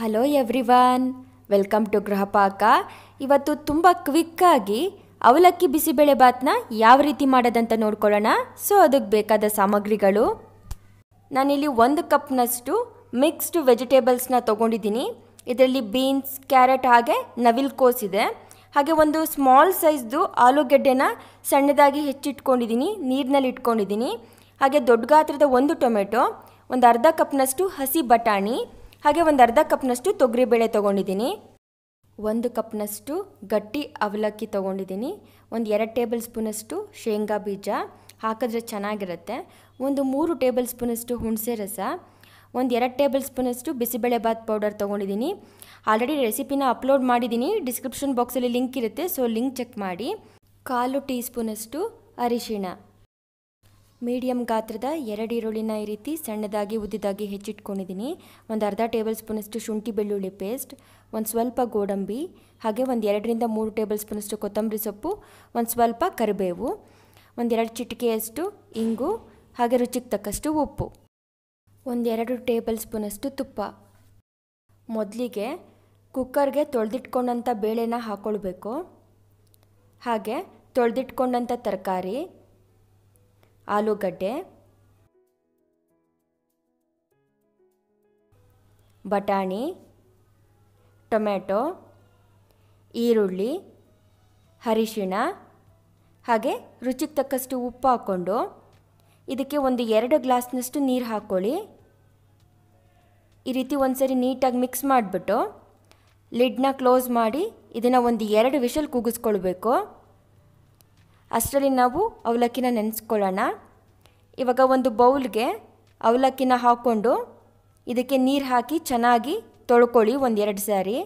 hello everyone welcome to Grihapaka ಇವತ್ತು ತುಂಬ ಕ್ವಿಕ್ಕಾಗಿ ಅವಲಕ್ಕಿ ಬಿಸಿಬೇಳೆ ಬಾತನ್ನ ಯಾವ ರೀತಿ ಮಾಡೋದಂತ ನೋಡ್ಕೊಳ್ಳೋಣ ಸೊ ಅದಕ್ಕೆ ಬೇಕಾದ ಸಾಮಗ್ರಿಗಳು ನಾನಿಲ್ಲಿ ಒಂದು ಕಪ್ನಷ್ಟು ಮಿಕ್ಸ್ಡ್ ವೆಜಿಟೇಬಲ್ಸ್ನ ತೊಗೊಂಡಿದ್ದೀನಿ ಇದರಲ್ಲಿ ಬೀನ್ಸ್ ಕ್ಯಾರೆಟ್ ಹಾಗೆ ನವಿಲ್ ಕೋಸ್ ಇದೆ ಹಾಗೆ ಒಂದು ಸ್ಮಾಲ್ ಸೈಜ್ದು ಆಲೂಗೆಡ್ಡೆನ ಸಣ್ಣದಾಗಿ ಹೆಚ್ಚಿಟ್ಕೊಂಡಿದ್ದೀನಿ ನೀರಿನಲ್ಲಿ ಇಟ್ಕೊಂಡಿದ್ದೀನಿ ಹಾಗೆ ದೊಡ್ಡ ಗಾತ್ರದ ಒಂದು ಟೊಮೆಟೊ ಒಂದು ಅರ್ಧ ಕಪ್ನಷ್ಟು ಹಸಿ ಬಟಾಣಿ ಹಾಗೆ ಒಂದು ಅರ್ಧ ಕಪ್ನಷ್ಟು ತೊಗರಿಬೇಳೆ ತೊಗೊಂಡಿದ್ದೀನಿ ಒಂದು ಕಪ್ನಷ್ಟು ಗಟ್ಟಿ ಅವಲಕ್ಕಿ ತೊಗೊಂಡಿದ್ದೀನಿ ಒಂದು ಎರಡು ಟೇಬಲ್ ಸ್ಪೂನಷ್ಟು ಶೇಂಗಾ ಬೀಜ ಹಾಕಿದ್ರೆ ಚೆನ್ನಾಗಿರುತ್ತೆ ಒಂದು ಮೂರು ಟೇಬಲ್ ಸ್ಪೂನಷ್ಟು ಹುಣಸೆ ರಸ ಒಂದು ಎರಡು ಟೇಬಲ್ ಸ್ಪೂನಷ್ಟು ಬಿಸಿಬೇಳೆಬಾತ್ ಪೌಡರ್ ತೊಗೊಂಡಿದ್ದೀನಿ ಆಲ್ರೆಡಿ ರೆಸಿಪಿನ ಅಪ್ಲೋಡ್ ಮಾಡಿದ್ದೀನಿ ಡಿಸ್ಕ್ರಿಪ್ಷನ್ ಬಾಕ್ಸಲ್ಲಿ ಲಿಂಕ್ ಇರುತ್ತೆ ಸೊ ಲಿಂಕ್ ಚೆಕ್ ಮಾಡಿ ಕಾಲು ಟೀ ಸ್ಪೂನಷ್ಟು ಅರಿಶಿಣ ಮೀಡಿಯಂ ಗಾತ್ರದ ಎರಡು ಈರುಳ್ಳಿನ ಈ ರೀತಿ ಸಣ್ಣದಾಗಿ ಉದ್ದಿದಾಗಿ ಹೆಚ್ಚಿಟ್ಕೊಂಡಿದ್ದೀನಿ ಒಂದು ಅರ್ಧ ಟೇಬಲ್ ಸ್ಪೂನಷ್ಟು ಶುಂಠಿ ಬೆಳ್ಳುಳ್ಳಿ ಪೇಸ್ಟ್ ಒಂದು ಸ್ವಲ್ಪ ಗೋಡಂಬಿ ಹಾಗೆ ಒಂದು ಎರಡರಿಂದ ಮೂರು ಟೇಬಲ್ ಸ್ಪೂನಷ್ಟು ಕೊತ್ತಂಬರಿ ಸೊಪ್ಪು ಒಂದು ಸ್ವಲ್ಪ ಕರಿಬೇವು ಒಂದೆರಡು ಚಿಟಿಕೆಯಷ್ಟು ಇಂಗು ಹಾಗೆ ರುಚಿಗೆ ತಕ್ಕಷ್ಟು ಉಪ್ಪು ಒಂದೆರಡು ಟೇಬಲ್ ಸ್ಪೂನಷ್ಟು ತುಪ್ಪ ಮೊದಲಿಗೆ ಕುಕ್ಕರ್ಗೆ ತೊಳೆದಿಟ್ಕೊಂಡಂಥ ಬೇಳೆನ ಹಾಕ್ಕೊಳ್ಬೇಕು ಹಾಗೆ ತೊಳೆದಿಟ್ಕೊಂಡಂಥ ತರಕಾರಿ ಆಲೂಗಡ್ಡೆ ಬಟಾಣಿ ಟೊಮೆಟೊ ಈರುಳ್ಳಿ ಅರಿಶಿಣ ಹಾಗೆ ರುಚಿಗೆ ತಕ್ಕಷ್ಟು ಉಪ್ಪು ಹಾಕ್ಕೊಂಡು ಇದಕ್ಕೆ ಒಂದು ಎರಡು ಗ್ಲಾಸ್ನಷ್ಟು ನೀರು ಹಾಕ್ಕೊಳ್ಳಿ ಈ ರೀತಿ ಒಂದು ಸರಿ ನೀಟಾಗಿ ಮಿಕ್ಸ್ ಮಾಡಿಬಿಟ್ಟು ಲಿಡ್ನ ಕ್ಲೋಸ್ ಮಾಡಿ ಇದನ್ನು ಒಂದು ಎರಡು ವಿಷಲ್ ಕೂಗಿಸ್ಕೊಳ್ಬೇಕು ಅಷ್ಟರಲ್ಲಿ ನಾವು ಅವಲಕ್ಕಿನ ನೆನೆಸ್ಕೊಳ್ಳೋಣ ಇವಾಗ ಒಂದು ಬೌಲ್ಗೆ ಅವಲಕ್ಕಿನ ಹಾಕ್ಕೊಂಡು ಇದಕ್ಕೆ ನೀರು ಹಾಕಿ ಚೆನ್ನಾಗಿ ತೊಳ್ಕೊಳ್ಳಿ ಒಂದೆರಡು ಸಾರಿ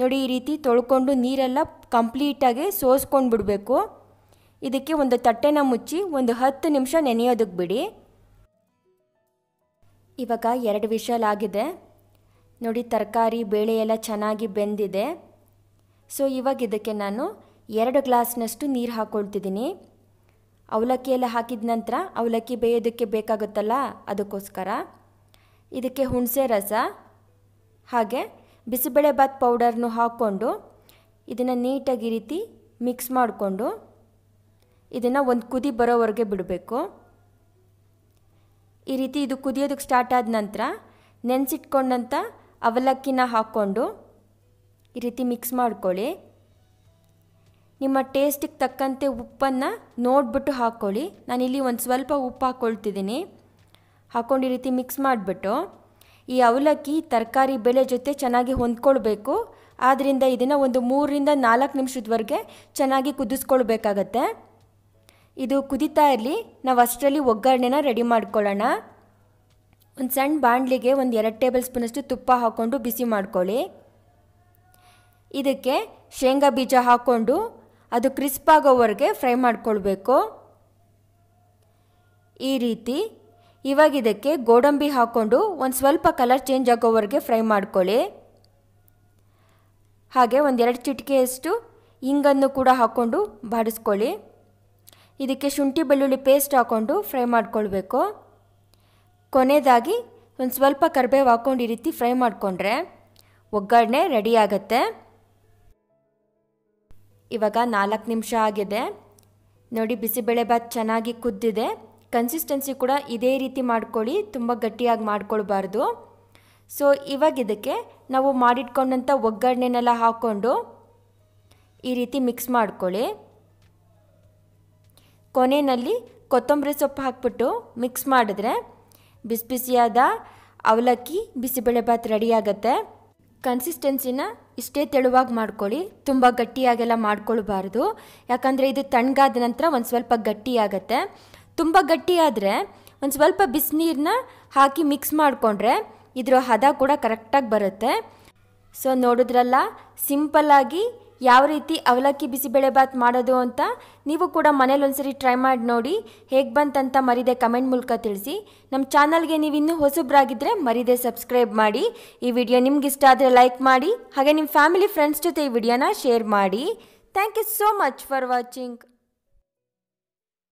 ನೋಡಿ ಈ ರೀತಿ ತೊಳ್ಕೊಂಡು ನೀರೆಲ್ಲ ಕಂಪ್ಲೀಟಾಗಿ ಸೋಸ್ಕೊಂಡು ಬಿಡಬೇಕು ಇದಕ್ಕೆ ಒಂದು ತಟ್ಟೆನ ಮುಚ್ಚಿ ಒಂದು ಹತ್ತು ನಿಮಿಷ ನೆನೆಯೋದಕ್ಕೆ ಬಿಡಿ ಇವಾಗ ಎರಡು ವಿಷಲ್ ಆಗಿದೆ ನೋಡಿ ತರಕಾರಿ ಬೇಳೆ ಎಲ್ಲ ಚೆನ್ನಾಗಿ ಬೆಂದಿದೆ ಸೊ ಇವಾಗ ಇದಕ್ಕೆ ನಾನು ಎರಡು ಗ್ಲಾಸ್ನಷ್ಟು ನೀರು ಹಾಕ್ಕೊಳ್ತಿದ್ದೀನಿ ಅವಲಕ್ಕಿ ಎಲ್ಲ ಹಾಕಿದ ನಂತರ ಅವಲಕ್ಕಿ ಬೇಯೋದಕ್ಕೆ ಬೇಕಾಗುತ್ತಲ್ಲ ಅದಕ್ಕೋಸ್ಕರ ಇದಕ್ಕೆ ಹುಣಸೆ ರಸ ಹಾಗೆ ಬಿಸಿಬೇಳೆಬಾತ್ ಪೌಡರ್ನು ಹಾಕ್ಕೊಂಡು ಇದನ್ನು ನೀಟಾಗಿ ರೀತಿ ಮಿಕ್ಸ್ ಮಾಡಿಕೊಂಡು ಇದನ್ನು ಒಂದು ಕುದಿ ಬರೋವರೆಗೆ ಬಿಡಬೇಕು ಈ ರೀತಿ ಇದು ಕುದಿಯೋದಕ್ಕೆ ಸ್ಟಾರ್ಟ್ ಆದ ನಂತರ ನೆನೆಸಿಟ್ಕೊಂಡಂಥ ಅವಲಕ್ಕಿನ ಹಾಕ್ಕೊಂಡು ಈ ರೀತಿ ಮಿಕ್ಸ್ ಮಾಡ್ಕೊಳ್ಳಿ ನಿಮ್ಮ ಟೇಸ್ಟಿಗೆ ತಕ್ಕಂತೆ ಉಪ್ಪನ್ನು ನೋಡಿಬಿಟ್ಟು ಹಾಕ್ಕೊಳ್ಳಿ ಇಲ್ಲಿ ಒಂದು ಸ್ವಲ್ಪ ಉಪ್ಪು ಹಾಕ್ಕೊಳ್ತಿದ್ದೀನಿ ಹಾಕ್ಕೊಂಡು ಈ ರೀತಿ ಮಿಕ್ಸ್ ಮಾಡಿಬಿಟ್ಟು ಈ ಅವಲಕ್ಕಿ ತರಕಾರಿ ಬೆಳೆ ಜೊತೆ ಚೆನ್ನಾಗಿ ಹೊಂದ್ಕೊಳ್ಬೇಕು ಆದ್ದರಿಂದ ಇದನ್ನು ಒಂದು ಮೂರರಿಂದ ನಾಲ್ಕು ನಿಮಿಷದವರೆಗೆ ಚೆನ್ನಾಗಿ ಕುದಿಸ್ಕೊಳ್ಬೇಕಾಗತ್ತೆ ಇದು ಕುದೀತಾ ಇರಲಿ ನಾವು ಅಷ್ಟರಲ್ಲಿ ಒಗ್ಗರಣೆನ ರೆಡಿ ಮಾಡ್ಕೊಳ್ಳೋಣ ಒಂದು ಸಣ್ಣ ಬಾಣಲಿಗೆ ಒಂದು ಎರಡು ಟೇಬಲ್ ಸ್ಪೂನಷ್ಟು ತುಪ್ಪ ಹಾಕ್ಕೊಂಡು ಬಿಸಿ ಮಾಡ್ಕೊಳ್ಳಿ ಇದಕ್ಕೆ ಶೇಂಗಾ ಬೀಜ ಹಾಕ್ಕೊಂಡು ಅದು ಕ್ರಿಸ್ಪ್ ಆಗೋವರೆಗೆ ಫ್ರೈ ಮಾಡಿಕೊಳ್ಬೇಕು ಈ ರೀತಿ ಇವಾಗ ಇದಕ್ಕೆ ಗೋಡಂಬಿ ಹಾಕ್ಕೊಂಡು ಒಂದು ಸ್ವಲ್ಪ ಕಲರ್ ಚೇಂಜ್ ಆಗೋವರೆಗೆ ಫ್ರೈ ಮಾಡ್ಕೊಳ್ಳಿ ಹಾಗೆ ಒಂದೆರಡು ಚಿಟಿಕೆಯಷ್ಟು ಹಿಂಗನ್ನು ಕೂಡ ಹಾಕ್ಕೊಂಡು ಬಾಡಿಸ್ಕೊಳ್ಳಿ ಇದಕ್ಕೆ ಶುಂಠಿ ಬೆಳ್ಳುಳ್ಳಿ ಪೇಸ್ಟ್ ಹಾಕ್ಕೊಂಡು ಫ್ರೈ ಮಾಡ್ಕೊಳ್ಬೇಕು ಕೊನೆಯದಾಗಿ ಒಂದು ಸ್ವಲ್ಪ ಕರ್ಬೇವು ಹಾಕ್ಕೊಂಡು ಈ ರೀತಿ ಫ್ರೈ ಮಾಡಿಕೊಂಡ್ರೆ ಒಗ್ಗರಣೆ ರೆಡಿ ಆಗುತ್ತೆ ಇವಾಗ ನಾಲ್ಕು ನಿಮಿಷ ಆಗಿದೆ ನೋಡಿ ಬಿಸಿಬೇಳೆ ಬಾತ್ ಚೆನ್ನಾಗಿ ಕುದ್ದಿದೆ ಕನ್ಸಿಸ್ಟೆನ್ಸಿ ಕೂಡ ಇದೇ ರೀತಿ ಮಾಡ್ಕೊಳ್ಳಿ ತುಂಬ ಗಟ್ಟಿಯಾಗಿ ಮಾಡ್ಕೊಳ್ಬಾರ್ದು ಸೊ ಇವಾಗ ಇದಕ್ಕೆ ನಾವು ಮಾಡಿಟ್ಕೊಂಡಂಥ ಒಗ್ಗರಣೆನೆಲ್ಲ ಹಾಕ್ಕೊಂಡು ಈ ರೀತಿ ಮಿಕ್ಸ್ ಮಾಡ್ಕೊಳ್ಳಿ ಕೊನೆಯಲ್ಲಿ ಕೊತ್ತಂಬರಿ ಸೊಪ್ಪು ಹಾಕ್ಬಿಟ್ಟು ಮಿಕ್ಸ್ ಮಾಡಿದ್ರೆ ಬಿಸಿ ಬಿಸಿಯಾದ ಅವಲಕ್ಕಿ ಬಿಸಿಬೇಳೆ ಭಾತ್ ರೆಡಿಯಾಗತ್ತೆ ಕನ್ಸಿಸ್ಟೆನ್ಸಿನ ಇಷ್ಟೇ ತೆಳುವಾಗಿ ಮಾಡ್ಕೊಳ್ಳಿ ತುಂಬ ಗಟ್ಟಿಯಾಗೆಲ್ಲ ಮಾಡ್ಕೊಳ್ಬಾರ್ದು ಯಾಕಂದರೆ ಇದು ತಣ್ಣಗಾದ ನಂತರ ಒಂದು ಸ್ವಲ್ಪ ಗಟ್ಟಿಯಾಗತ್ತೆ ತುಂಬ ಗಟ್ಟಿಯಾದರೆ ಒಂದು ಸ್ವಲ್ಪ ಬಿಸಿನೀರನ್ನ ಹಾಕಿ ಮಿಕ್ಸ್ ಮಾಡಿಕೊಂಡ್ರೆ ಇದರ ಹದ ಕೂಡ ಕರೆಕ್ಟಾಗಿ ಬರುತ್ತೆ ಸೊ ನೋಡಿದ್ರಲ್ಲ ಸಿಂಪಲ್ಲಾಗಿ ಯಾವ ರೀತಿ ಅವಲಕ್ಕಿ ಬಿಸಿಬೇಳೆಬಾತ್ ಮಾಡೋದು ಅಂತ ನೀವು ಕೂಡ ಮನೇಲಿ ಒಂದ್ಸರಿ ಟ್ರೈ ಮಾಡಿ ನೋಡಿ ಹೇಗೆ ಬಂತಂತ ಮರಿದೆ ಕಮೆಂಟ್ ಮೂಲಕ ತಿಳಿಸಿ ನಮ್ಮ ಚಾನಲ್ಗೆ ನೀವು ಇನ್ನೂ ಹೊಸಬ್ರಾಗಿದ್ದರೆ ಮರಿದೆ ಸಬ್ಸ್ಕ್ರೈಬ್ ಮಾಡಿ ಈ ವಿಡಿಯೋ ನಿಮ್ಗೆ ಇಷ್ಟ ಆದರೆ ಲೈಕ್ ಮಾಡಿ ಹಾಗೆ ನಿಮ್ಮ ಫ್ಯಾಮಿಲಿ ಫ್ರೆಂಡ್ಸ್ ಜೊತೆ ಈ ವಿಡಿಯೋನ ಶೇರ್ ಮಾಡಿ thank you so much for watching